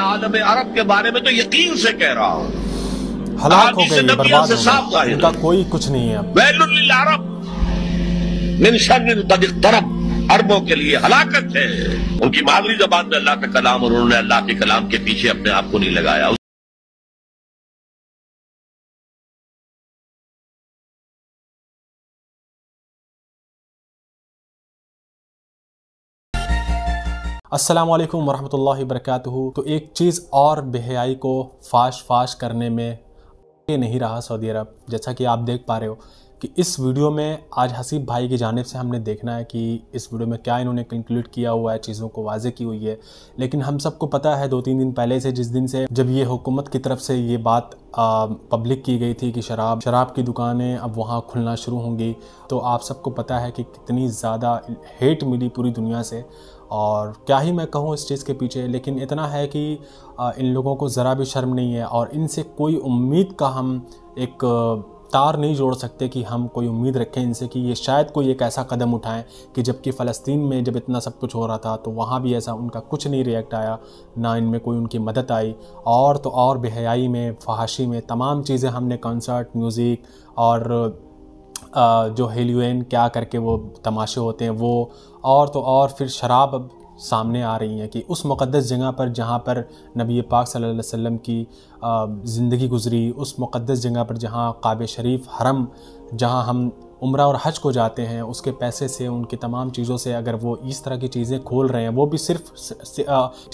आदम अरब के बारे में तो यकीन से कह रहा हूँ हालात हो गए बर्बाद हो गए इनका कोई कुछ नहीं है बैलुल अरब मिन शर्र तदिक तरब अरबों के लिए हलाकत है उनकी मादरी जबान में अल्लाह का कलाम और उन्होंने अल्लाह के कलाम के पीछे अपने आप को नहीं लगाया अस्सलाम वालेकुम वरहमतुल्लाहि वबरकातुहू तो एक चीज़ और बेहयाई को फाश फाश करने में ये नहीं रहा सऊदी अरब जैसा कि आप देख पा रहे हो कि इस वीडियो में आज हसीब भाई की जानब से हमने देखना है कि इस वीडियो में क्या इन्होंने कंक्लूड किया हुआ है चीज़ों को वाजे की हुई है लेकिन हम सबको पता है दो तीन दिन पहले से जिस दिन से जब ये हुकूमत की तरफ से ये बात आ, पब्लिक की गई थी कि शराब शराब की दुकानें अब वहाँ खुलना शुरू होंगी तो आप सबको पता है कि कितनी ज़्यादा हेट मिली पूरी दुनिया से और क्या ही मैं कहूँ इस चीज़ के पीछे लेकिन इतना है कि इन लोगों को ज़रा भी शर्म नहीं है और इनसे कोई उम्मीद का हम एक तार नहीं जोड़ सकते कि हम कोई उम्मीद रखें इनसे कि ये शायद कोई एक ऐसा कदम उठाएं कि जबकि फ़लस्तीन में जब इतना सब कुछ हो रहा था तो वहाँ भी ऐसा उनका कुछ नहीं रिएक्ट आया ना इनमें कोई उनकी मदद आई और तो और बेहयाई में फहाशी में तमाम चीज़ें हमने कंसर्ट म्यूज़िक और जो हेल्यून क्या करके वो तमाशे होते हैं वो और तो और फिर शराब अब सामने आ रही हैं कि उस मुक़दस जगह पर जहाँ पर नबी पाक सल्लल्लाहु अलैहि वसल्लम की ज़िंदगी गुजरी उस मुक़दस जगह पर जहाँ काब शरीफ हरम जहाँ हम उम्र और हज को जाते हैं उसके पैसे से उनकी तमाम चीज़ों से अगर वो इस तरह की चीज़ें खोल रहे हैं वो भी सिर्फ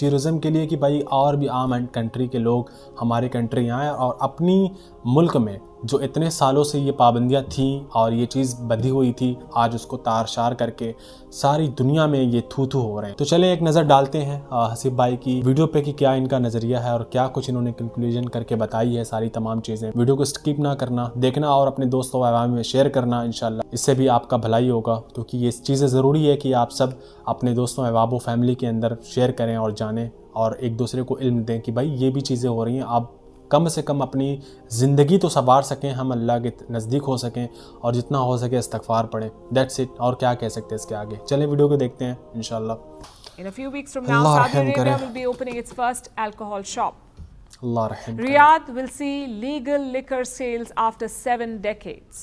टूरिज़म के लिए कि भाई और भी आम एंड कंट्री के लोग हमारे कंट्री आएँ और अपनी मुल्क में जो इतने सालों से ये पाबंदियाँ थीं और ये चीज़ बंधी हुई थी आज उसको तार शार करके सारी दुनिया में ये थू थू हो रहे हैं तो चले एक नज़र डालते हैं हसीब भाई की वीडियो पे कि क्या इनका नज़रिया है और क्या कुछ इन्होंने कंक्लूजन करके बताई है सारी तमाम चीज़ें वीडियो को स्किप ना करना देखना और अपने दोस्तों वामी में शेयर करना इन इनशाला इससे भी आपका भलाई होगा क्योंकि ये चीज़ें ज़रूरी है कि आप सब अपने दोस्तों अहबाब फैमिली के अंदर शेयर करें और जानें और एक दूसरे को इल्म दें कि भाई ये भी चीज़ें हो रही हैं आप कम से कम अपनी ज़िंदगी तो संवार सकें हम अल्लाह के नज़दीक हो सकें और जितना हो सके इस्तफ़ार पढ़ें दैट्स इट और क्या कह सकते हैं इसके आगे चलें वीडियो को देखते हैं इन In a few weeks from now, Saudi Arabia will be opening its first alcohol shop. Allah Riyadh will see legal liquor sales after seven decades.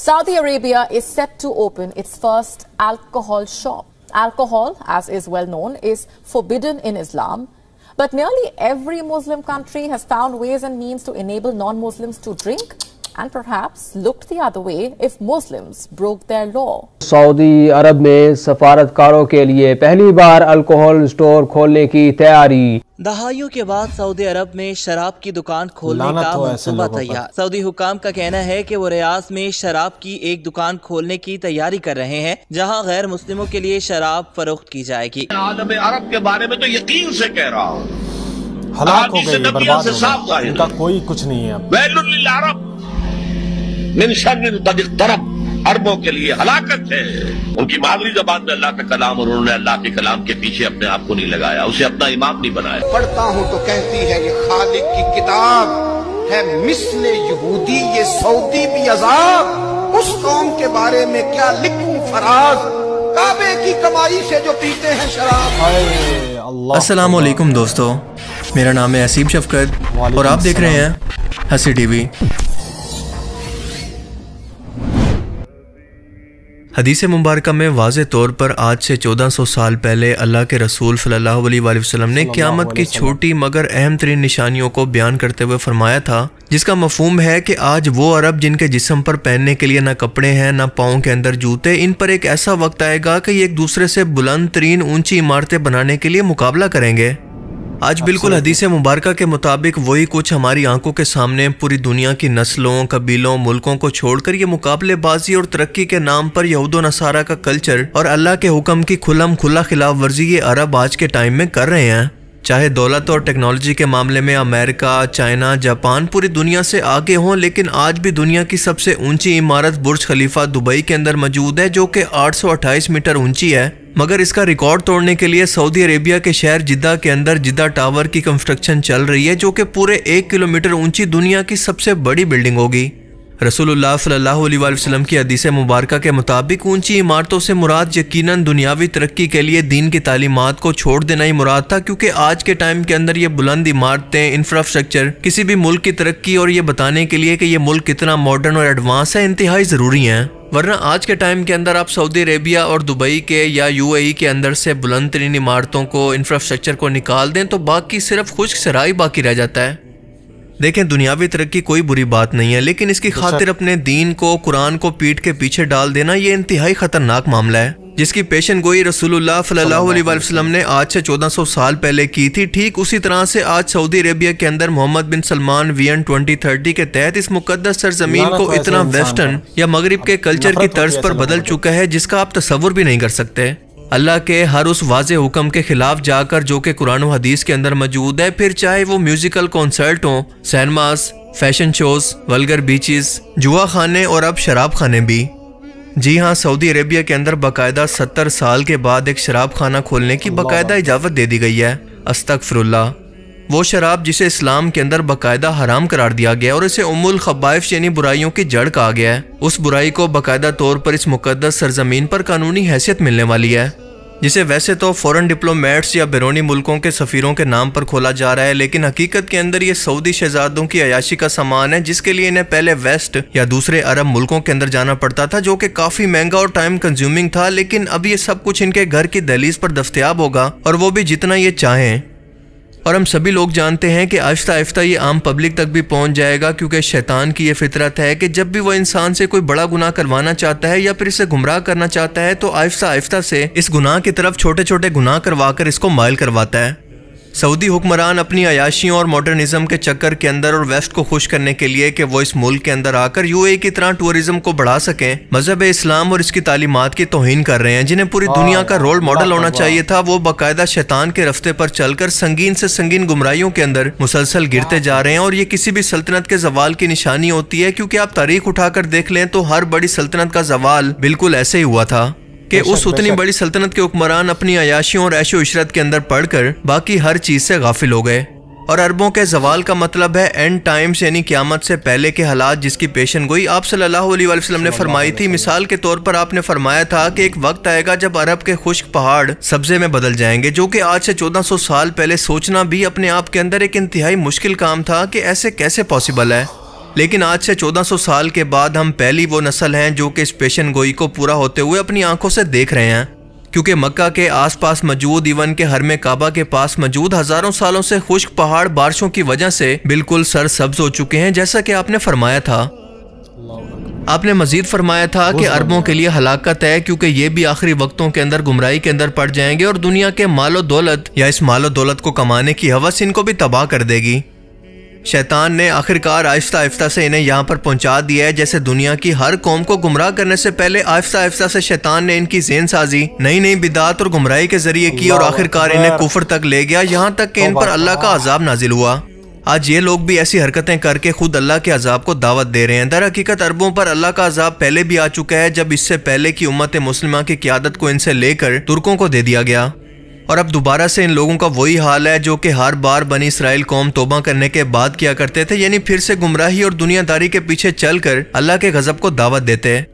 Saudi Arabia is set to open its first alcohol shop. Alcohol, as is well known, is forbidden in Islam. But nearly every Muslim country has found ways and means to enable non-Muslims to drink and perhaps looked the other way if Muslims broke their law. Saudi Arab mein safaratkaron ke liye pehli baar alcohol store kholne ki taiyari. दहाइयों के बाद Saudi अरब में शराब की दुकान खोलने का तो मनसूबा तैयार सऊदी हुकाम का कहना है कि वो रियाज में शराब की एक दुकान खोलने की तैयारी कर रहे हैं जहां गैर मुस्लिमों के लिए शराब फरोख्त की जाएगी आदम अरब के बारे में तो यकीन से कह रहा हूँ हलाक हो गई बर्बाद हो गई इनका कोई कुछ नहीं है अरब मिनशन तरफ अरबों के लिए हलाकत है उनकी मादरी जबान में अल्लाह का कलाम और उन्होंने अल्लाह के कलाम के पीछे अपने आप को नहीं लगाया उसे अपना इमाम नहीं बनाया पढ़ता हूँ तो कहती है ये खालिक की किताब है मिसल यहूदी ये सऊदी भी अजाब उस कौम के बारे में क्या लिखू फराज काबे की कमाई से जो पीते हैं शराब असलम दोस्तों मेरा नाम है असीम शफकत और आप देख रहे हैं हसी टीवी हदीस मुबारक में वाज तौर पर आज से 1400 साल पहले अल्लाह के रसूल सल्ला वसलम ने क़्यामत की छोटी मगर अहम तरीन निशानियों को बयान करते हुए फरमाया था जिसका मफहम है कि आज वो अरब जिनके जिसम पर पहनने के लिए ना कपड़े हैं ना पाँव के अंदर जूते इन पर एक ऐसा वक्त आएगा कि ये एक दूसरे से बुलंद तरीन ऊंची इमारतें बनाने के लिए मुकाबला करेंगे आज बिल्कुल हदीस मुबारक के मुताबिक वही कुछ हमारी आंखों के सामने पूरी दुनिया की नस्लों कबीलों मुल्कों को छोड़कर ये मुकाबलेबाजी और तरक्की के नाम पर यहूद नसारा का कल्चर और अल्लाह के हुक्म की खुलम खुला खिलाफ वर्जी ये अरब आज के टाइम में कर रहे हैं चाहे दौलत और टेक्नोलॉजी के मामले में अमेरिका चाइना जापान पूरी दुनिया से आगे हों लेकिन आज भी दुनिया की सबसे ऊंची इमारत बुर्ज खलीफा दुबई के अंदर मौजूद है जो कि 828 मीटर ऊंची है मगर इसका रिकॉर्ड तोड़ने के लिए सऊदी अरेबिया के शहर जिद्दा के अंदर जिद्दा टावर की कंस्ट्रक्शन चल रही है जो कि पूरे एक किलोमीटर ऊंची दुनिया की सबसे बड़ी बिल्डिंग होगी रसूलुल्लाह सल्लल्लाहु वसल्लम की हदीस मुबारक के मुताबिक ऊंची इमारतों से मुराद यकीनन दुनियावी तरक्की के लिए दीन की तालीमत को छोड़ देना ही मुराद था क्योंकि आज के टाइम के अंदर ये बुलंद इमारतें इंफ्रास्ट्रक्चर किसी भी मुल्क की तरक्की और ये बताने के लिए कि ये मुल्क कितना मॉडर्न और एडवांस है इंतहाई ज़रूरी हैं वरना आज के टाइम के अंदर आप सऊदी अरेबिया और दुबई के या यूएई e के अंदर से बुलंद तरीन इमारतों को इंफ्रास्ट्रक्चर को निकाल दें तो बाकी सिर्फ खुश्क सराई बाकी रह जाता है देखें दुनियावी तरक्की कोई बुरी बात नहीं है लेकिन इसकी तो खातिर अपने दीन को कुरान को पीठ के पीछे डाल देना ये इंतहाई खतरनाक मामला है जिसकी पेशन गोई रसूलुल्लाह वसल्लम ने आज से 1400 साल पहले की थी ठीक उसी तरह से आज सऊदी अरेबिया के अंदर Mohammed bin Salman twenty thirty के तहत इस मुकदस सरजमीन को तो इतना वेस्टर्न या मगरब के कल्चर की तर्ज पर बदल चुका है जिसका आप तस्वुर भी नहीं कर सकते अल्लाह के हर उस वाज हुक्म के खिलाफ जाकर जो कि कुरान हदीस के अंदर मौजूद है फिर चाहे वो म्यूजिकल कॉन्सर्ट हो सैनमास फैशन शोज वलगर बीचेस जुआ खाने और अब शराब खाने भी जी हाँ सऊदी अरेबिया के अंदर बाकायदा सत्तर साल के बाद एक शराब खाना खोलने की बाकायदा इजाज़त दे दी गई है अस्तक वो शराब जिसे इस्लाम के अंदर बाकायदा हराम करार दिया गया और इसे उमुल खबाइफ यानी बुराइयों की जड़ कहा गया है उस बुराई को बाकायदा तौर पर इस मुकदस सरजमीन पर कानूनी हैसियत मिलने वाली है जिसे वैसे तो फॉरेन डिप्लोमेट्स या बैरूनी मुल्कों के सफ़ीरों के नाम पर खोला जा रहा है लेकिन हकीकत के अंदर ये सऊदी शहजादों की अयाशी का सामान है जिसके लिए इन्हें पहले वेस्ट या दूसरे अरब मुल्कों के अंदर जाना पड़ता था जो कि काफ़ी महंगा और टाइम कंज्यूमिंग था लेकिन अब ये सब कुछ इनके घर की दहलीज पर दस्तियाब होगा और वो भी जितना ये चाहें और हम सभी लोग जानते हैं कि आहिस्ता आहिस्ता ये आम पब्लिक तक भी पहुंच जाएगा क्योंकि शैतान की ये फितरत है कि जब भी वो इंसान से कोई बड़ा गुनाह करवाना चाहता है या फिर इसे गुमराह करना चाहता है तो आहिस्ता आहिस्ता से इस गुनाह की तरफ छोटे छोटे गुनाह कर इसको मायल करवाता है सऊदी हुक्मरान अपनी अयाशियों और मॉडर्निज्म के चक्कर के अंदर और वेस्ट को खुश करने के लिए कि वो इस मुल्क के अंदर आकर ए की तरह टूरिज्म को बढ़ा सकें मजहब इस्लाम और इसकी तालीमत की तोहन कर रहे हैं जिन्हें पूरी दुनिया का रोल मॉडल होना चाहिए था वो बाकायदा शैतान के रस्ते पर चलकर संगीन से संगीन गुमराहियों के अंदर मुसलसल गिरते जा रहे हैं और ये किसी भी सल्तनत के जवाल की निशानी होती है क्योंकि आप तारीख उठाकर देख लें तो हर बड़ी सल्तनत का जवाल बिल्कुल ऐसे ही हुआ था कि उस उतनी बड़ी सल्तनत के हुक्मरान अपनी अयाशियों और ऐशो इशरत के अंदर पढ़कर बाकी हर चीज़ से गाफिल हो गए और अरबों के जवाल का मतलब है एंड टाइम्स यानी क्यामत से पहले के हालात जिसकी पेशन गोई आप सल्लल्लाहु अलैहि वसल्लम ने फरमाई थी मिसाल के तौर पर आपने फरमाया था कि एक वक्त आएगा जब अरब के खुश्क पहाड़ सब्जे में बदल जाएंगे जो कि आज से 1400 साल पहले सोचना भी अपने आप के अंदर एक इंतहाई मुश्किल काम था कि ऐसे कैसे पॉसिबल है लेकिन आज से 1400 साल के बाद हम पहली वो नस्ल हैं जो कि इस पेशन गोई को पूरा होते हुए अपनी आंखों से देख रहे हैं क्योंकि मक्का के आसपास मौजूद इवन के में काबा के पास मौजूद हजारों सालों से खुश्क पहाड़ बारिशों की वजह से बिल्कुल सरसब्ज हो चुके हैं जैसा कि आपने फरमाया था आपने मजीद फरमाया था कि अरबों के लिए हलाकत है क्योंकि ये भी आखिरी वक्तों के अंदर गुमराई के अंदर पड़ जाएंगे और दुनिया के मालो दौलत या इस मालो दौलत को कमाने की हवस इनको भी तबाह कर देगी शैतान ने आखिरकार आहिस्ता आहिस्ता से इन्हें यहाँ पर पहुँचा दिया है जैसे दुनिया की हर कौम को गुमराह करने से पहले आहिस्ता आहिस्ता से शैतान ने इनकी जेन साजी नई नई बिदात और गुमराही के जरिए की और आखिरकार इन्हें कुफर तक ले गया यहाँ तक कि इन पर अल्लाह का अजाब नाजिल हुआ आज ये लोग भी ऐसी हरकतें करके खुद अल्लाह के अजाब को दावत दे रहे हैं दर हकीकत अरबों पर अल्लाह का अजाब पहले भी आ चुका है जब इससे पहले की उम्मत मुस्लिमा की क्यादत को इनसे लेकर तुर्कों को दे दिया गया और अब दोबारा से इन लोगों का वही हाल है जो कि हर बार बनी इसराइल कौम तोबा करने के बाद किया करते थे यानी फिर से गुमराही और दुनियादारी के पीछे चलकर अल्लाह के गजब को दावत देते हैं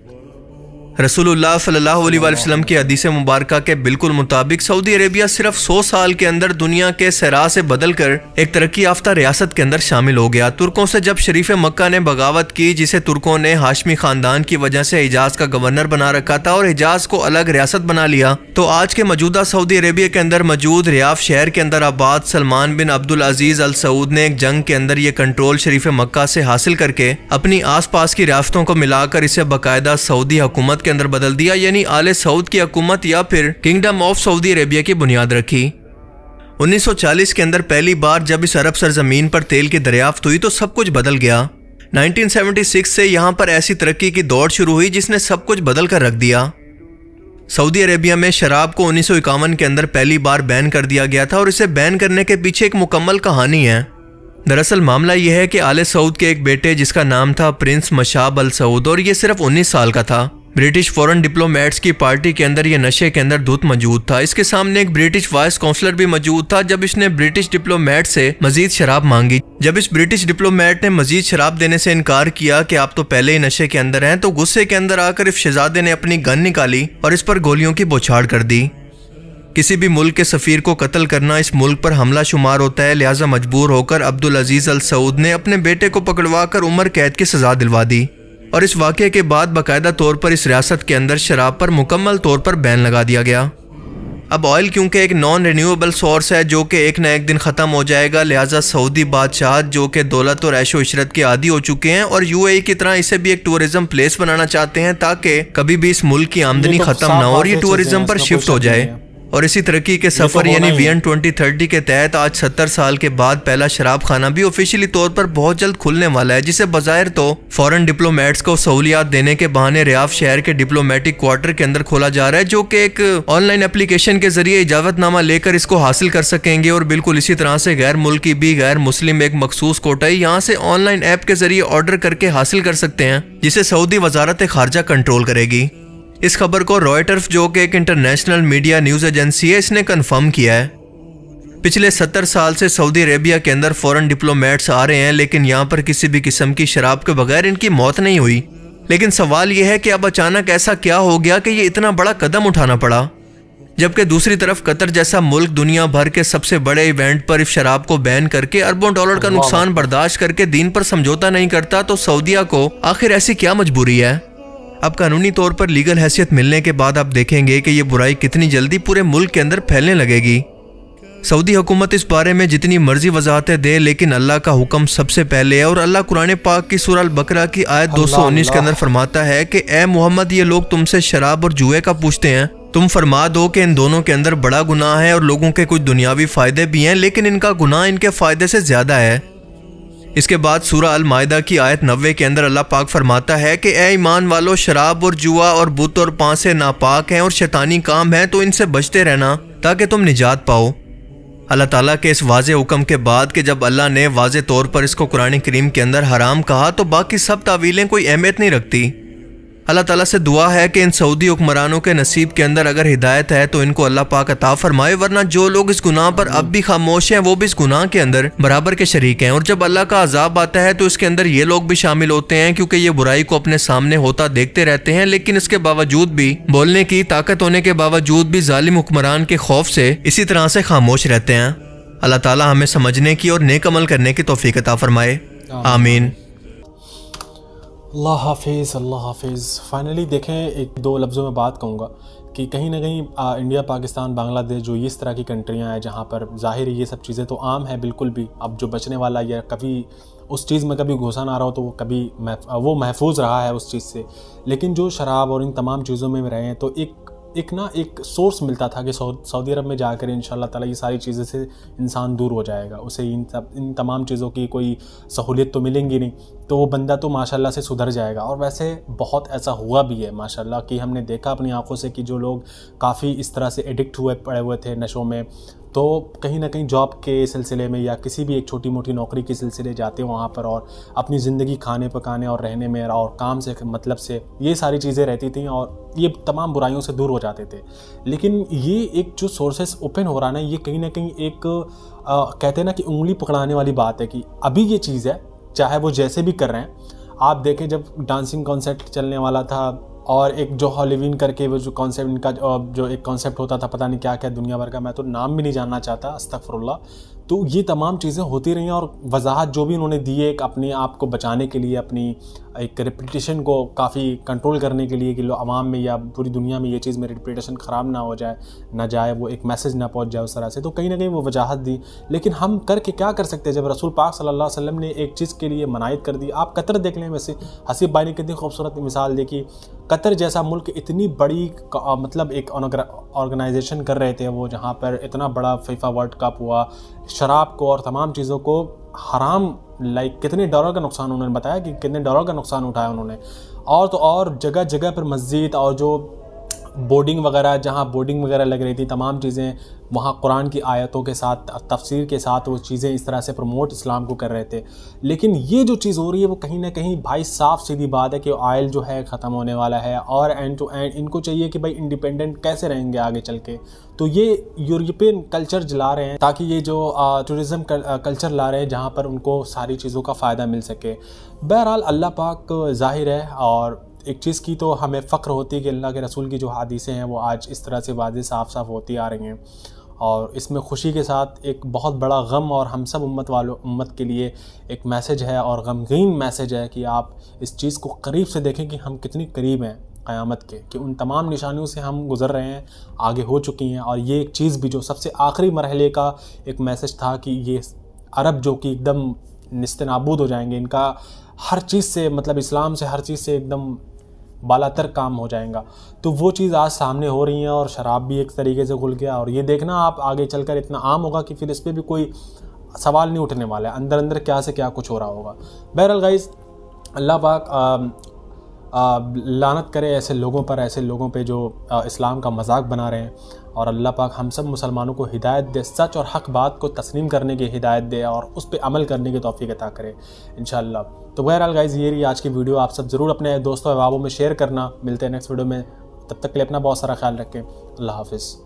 रसूलुल्लाह सल्लल्लाहु अलैहि वसल्लम की हदीस मुबारक के बिल्कुल मुताबिक सऊदी अरेबिया सिर्फ 100 साल के अंदर दुनिया के सरा से बदलकर एक तरक्की याफ्ता रियासत के अंदर शामिल हो गया तुर्कों से जब शरीफ मक्का ने बगावत की जिसे तुर्कों ने हाशमी खानदान की वजह से हिजाज का गवर्नर बना रखा था और हिजाज को अलग रियासत बना लिया तो आज के मौजूदा सऊदी अरेबिया के अंदर मौजूद रियाफ शहर के अंदर आबाद सलमान बिन अब्दुल अजीज अल सऊद ने एक जंग के अंदर ये कंट्रोल शरीफ मक्का से हासिल करके अपनी आस पास की रियासतों को मिलाकर इसे बाकायदा सऊदी हुकूमत के अंदर बदल दिया यानी आले सऊद की हकूमत या फिर किंगडम ऑफ सऊदी अरेबिया की बुनियाद रखी 1940 के अंदर पहली बार जब इस अरब सरजमीन पर तेल की दरियाफ्त हुई तो सब कुछ बदल गया 1976 से यहां पर ऐसी तरक्की की दौड़ शुरू हुई जिसने सब कुछ बदल कर रख दिया सऊदी अरेबिया में शराब को उन्नीस के अंदर पहली बार बैन कर दिया गया था और इसे बैन करने के पीछे एक मुकम्मल कहानी है दरअसल मामला यह है कि आले सऊद के एक बेटे जिसका नाम था प्रिंस मशाब अल सऊद और ये सिर्फ 19 साल का था ब्रिटिश फॉरेन डिप्लोमेट्स की पार्टी के अंदर यह नशे के अंदर धुत मौजूद था इसके सामने एक ब्रिटिश वाइस काउंसलर भी मौजूद था जब इसने ब्रिटिश डिप्लोमेट से मजीद शराब मांगी जब इस ब्रिटिश डिप्लोमेट ने मजीद शराब देने से इनकार किया कि आप तो पहले ही नशे के अंदर हैं तो गुस्से के अंदर आकर इस शहजादे ने अपनी गन निकाली और इस पर गोलियों की बौछाड़ कर दी किसी भी मुल्क के सफ़ीर को कत्ल करना इस मुल्क पर हमला शुमार होता है लिहाजा मजबूर होकर अब्दुल अजीज़ अल सऊद ने अपने बेटे को पकड़वा कर उम्र कैद की सजा दिलवा दी और इस वाक़े के बाद बाकायदा तौर पर इस रियासत के अंदर शराब पर मुकम्मल तौर पर बैन लगा दिया गया अब ऑयल क्योंकि एक नॉन रिन्यूएबल सोर्स है जो कि एक ना एक दिन ख़त्म हो जाएगा लिहाजा सऊदी बादशाह जो कि दौलत और ऐशो इशरत के आदि हो चुके हैं और ए e की तरह इसे भी एक टूरिज़म प्लेस बनाना चाहते हैं ताकि कभी भी इस मुल्क की आमदनी तो ख़त्म ना हो और ये टूरिज़म पर शिफ्ट हो जाए और इसी तरक्की के तो सफर यानी वीएन 2030 के तहत आज 70 साल के बाद पहला शराब खाना भी ऑफिशियली तौर पर बहुत जल्द खुलने वाला है जिसे बाजायर तो फॉरेन डिप्लोमेट्स को सहूलियात देने के बहाने रियाफ शहर के डिप्लोमेटिक क्वार्टर के अंदर खोला जा रहा है जो की एक ऑनलाइन एप्लीकेशन के जरिए नामा लेकर इसको हासिल कर सकेंगे और बिल्कुल इसी तरह से गैर मुल्की भी गैर मुस्लिम एक मखसूस कोटाई यहाँ से ऑनलाइन ऐप के जरिए ऑर्डर करके हासिल कर सकते हैं जिसे सऊदी वजारत खारजा कंट्रोल करेगी इस खबर को रॉयटर्फ जो कि एक इंटरनेशनल मीडिया न्यूज़ एजेंसी है इसने कन्फर्म किया है पिछले सत्तर साल से सऊदी अरेबिया के अंदर फॉरेन डिप्लोमेट्स आ रहे हैं लेकिन यहाँ पर किसी भी किस्म की शराब के बगैर इनकी मौत नहीं हुई लेकिन सवाल यह है कि अब अचानक ऐसा क्या हो गया कि ये इतना बड़ा कदम उठाना पड़ा जबकि दूसरी तरफ कतर जैसा मुल्क दुनिया भर के सबसे बड़े इवेंट पर इस शराब को बैन करके अरबों डॉलर का नुकसान बर्दाश्त करके दीन पर समझौता नहीं करता तो सऊदीया को आखिर ऐसी क्या मजबूरी है अब कानूनी तौर पर लीगल हैसियत मिलने के बाद आप देखेंगे कि ये बुराई कितनी जल्दी पूरे मुल्क के अंदर फैलने लगेगी सऊदी हुकूमत इस बारे में जितनी मर्जी वजाहतें दे लेकिन अल्लाह का हुक्म सबसे पहले है और अल्लाह कुरान पाक की सुरल बकरा की आयत दो सौ उन्नीस के अंदर फरमाता है कि ए मोहम्मद ये लोग तुमसे शराब और जुए का पूछते हैं तुम फरमा दो कि इन दोनों के अंदर बड़ा गुनाह है और लोगों के कुछ दुनियावी फ़ायदे भी हैं लेकिन इनका गुनाह इनके फ़ायदे से ज़्यादा है इसके बाद सूरा अल मायदा की आयत नब्बे के अंदर अल्लाह पाक फरमाता है कि ए ईमान वालों शराब और जुआ और बुत और पांसे नापाक हैं और शैतानी काम हैं तो इनसे बचते रहना ताकि तुम निजात पाओ अल्लाह ताला के इस वाज हुक्म के बाद कि जब अल्लाह ने वाज तौर पर इसको कुरान करीम के अंदर हराम कहा तो बाकी सब तावीलें कोई अहमियत नहीं रखती अल्लाह ताला से दुआ है कि इन सऊदी हुक्मरानों के नसीब के अंदर अगर हिदायत है तो इनको अल्लाह पाक अता फरमाए वरना जो लोग इस गुनाह पर अब भी खामोश हैं वो भी इस गुनाह के अंदर बराबर के शरीक हैं और जब अल्लाह का अजाब आता है तो इसके अंदर ये लोग भी शामिल होते हैं क्योंकि ये बुराई को अपने सामने होता देखते रहते हैं लेकिन इसके बावजूद भी बोलने की ताकत होने के बावजूद भी ालिम हुक्मरान के खौफ से इसी तरह से खामोश रहते हैं अल्लाह तला हमें समझने की और नेकमल करने की तोफ़ी अता फरमाए आमीन अल्लाह हाफिज़ अल्लाह हाफिज़ फाइनली देखें एक दो लफ्ज़ों में बात कहूँगा कि कहीं ना कहीं आ, इंडिया पाकिस्तान बांग्लादेश जो इस तरह की कंट्रियाँ हैं जहाँ पर जाहिर ये सब चीज़ें तो आम है बिल्कुल भी अब जो बचने वाला या कभी उस चीज़ में कभी घुसा ना रहा हो तो वो कभी महफ, वो महफूज रहा है उस चीज़ से लेकिन जो शराब और इन तमाम चीज़ों में रहे हैं तो एक एक ना एक सोर्स मिलता था कि सऊदी अरब में जाकर इन ताला ये सारी चीज़ें से इंसान दूर हो जाएगा उसे इन सब इन तमाम चीज़ों की कोई सहूलियत तो मिलेंगी नहीं तो वो बंदा तो माशाला से सुधर जाएगा और वैसे बहुत ऐसा हुआ भी है माशाला कि हमने देखा अपनी आंखों से कि जो लोग काफ़ी इस तरह से एडिक्ट हुए पड़े हुए थे नशों में तो कहीं ना कहीं जॉब के सिलसिले में या किसी भी एक छोटी मोटी नौकरी के सिलसिले जाते हैं वहाँ पर और अपनी ज़िंदगी खाने पकाने और रहने में और काम से मतलब से ये सारी चीज़ें रहती थी और ये तमाम बुराइयों से दूर हो जाते थे लेकिन ये एक जो सोर्सेस ओपन हो रहा ना ये कहीं ना कहीं एक आ, कहते हैं ना कि उंगली पकड़ाने वाली बात है कि अभी ये चीज़ है चाहे वो जैसे भी कर रहे हैं आप देखें जब डांसिंग कॉन्सर्ट चलने वाला था और एक जो हॉलीविन करके वो जो कॉन्सेप्ट इनका जो एक कॉन्सेप्ट होता था पता नहीं क्या क्या दुनिया भर का मैं तो नाम भी नहीं जानना चाहता अस्तफ़रुल्ला तो ये तमाम चीज़ें होती रहीं और वजाहत जो भी उन्होंने दी है एक अपने आप को बचाने के लिए अपनी एक रिपीटेशन को काफ़ी कंट्रोल करने के लिए कि लो आवाम में या पूरी दुनिया में ये चीज़ मेरी रिपीटेशन ख़राब ना हो जाए ना जाए वो एक मैसेज ना पहुंच जाए उस तरह से तो कहीं ना कहीं वो वजाहत दी लेकिन हम करके क्या कर सकते हैं जब रसूल पाक सल्ला वसम ने एक चीज़ के लिए मनायत कर दी आप कतर देख लें वैसे हसीब ने कितनी खूबसूरत मिसाल देखी कतर जैसा मुल्क इतनी बड़ी मतलब एक ऑर्गेनाइजेशन कर रहे थे वो जहाँ पर इतना बड़ा फीफा वर्ल्ड कप हुआ शराब को और तमाम चीज़ों को हराम लाइक कितने डॉलर का नुकसान उन्होंने बताया कि कितने डॉलर का नुकसान उठाया उन्होंने और तो और जगह जगह पर मस्जिद और जो बोर्डिंग वगैरह जहाँ बोर्डिंग वगैरह लग रही थी तमाम चीज़ें वहाँ कुरान की आयतों के साथ तफसीर के साथ वो चीज़ें इस तरह से प्रमोट इस्लाम को कर रहे थे लेकिन ये जो चीज़ हो रही है वो कहीं ना कहीं भाई साफ सीधी बात है कि ऑयल जो है ख़त्म होने वाला है और एंड टू एंड इनको चाहिए कि भाई इंडिपेंडेंट कैसे रहेंगे आगे चल के तो ये यूरोपियन कल्चर जला रहे हैं ताकि ये जो टूरिज़म कल्चर ला रहे हैं जहाँ पर उनको सारी चीज़ों का फ़ायदा मिल सके बहरहाल अल्लाह पाक ज़ाहिर है और एक चीज़ की तो हमें फ़ख्र होती है कि अल्लाह के रसूल की जो हादीसें हैं वो आज इस तरह से वाज साफ साफ होती आ रही हैं और इसमें खुशी के साथ एक बहुत बड़ा गम और हम सब उम्मत वालों उम्मत के लिए एक मैसेज है और गमगीन मैसेज है कि आप इस चीज़ को करीब से देखें कि हम कितनी करीब हैं क़यामत के कि उन तमाम निशानियों से हम गुज़र रहे हैं आगे हो चुकी हैं और ये एक चीज़ भी जो सबसे आखिरी मरहले का एक मैसेज था कि ये अरब जो कि एकदम नस्त नाबूद हो जाएंगे इनका हर चीज़ से मतलब इस्लाम से हर चीज़ से एकदम बालातर काम हो जाएगा तो वो चीज़ आज सामने हो रही है और शराब भी एक तरीके से खुल गया और ये देखना आप आगे चलकर इतना आम होगा कि फिर इस पर भी कोई सवाल नहीं उठने वाला है अंदर अंदर क्या से क्या कुछ हो रहा होगा बहरहाल गाइज अल्लाह पाक लानत करे ऐसे लोगों पर ऐसे लोगों पे जो इस्लाम का मजाक बना रहे हैं और अल्लाह पाक हम सब मुसलमानों को हिदायत दे सच और हक बात को तस्लीम करने की हिदायत दे और उस पर अमल करने की तोफ़ी अता करे इन तो बहरहाल गाइज ये रही आज की वीडियो आप सब ज़रूर अपने दोस्तों अहबाबों में शेयर करना मिलते हैं नेक्स्ट वीडियो में तब तक के लिए अपना बहुत सारा ख्याल रखें अल्लाह हाफिज़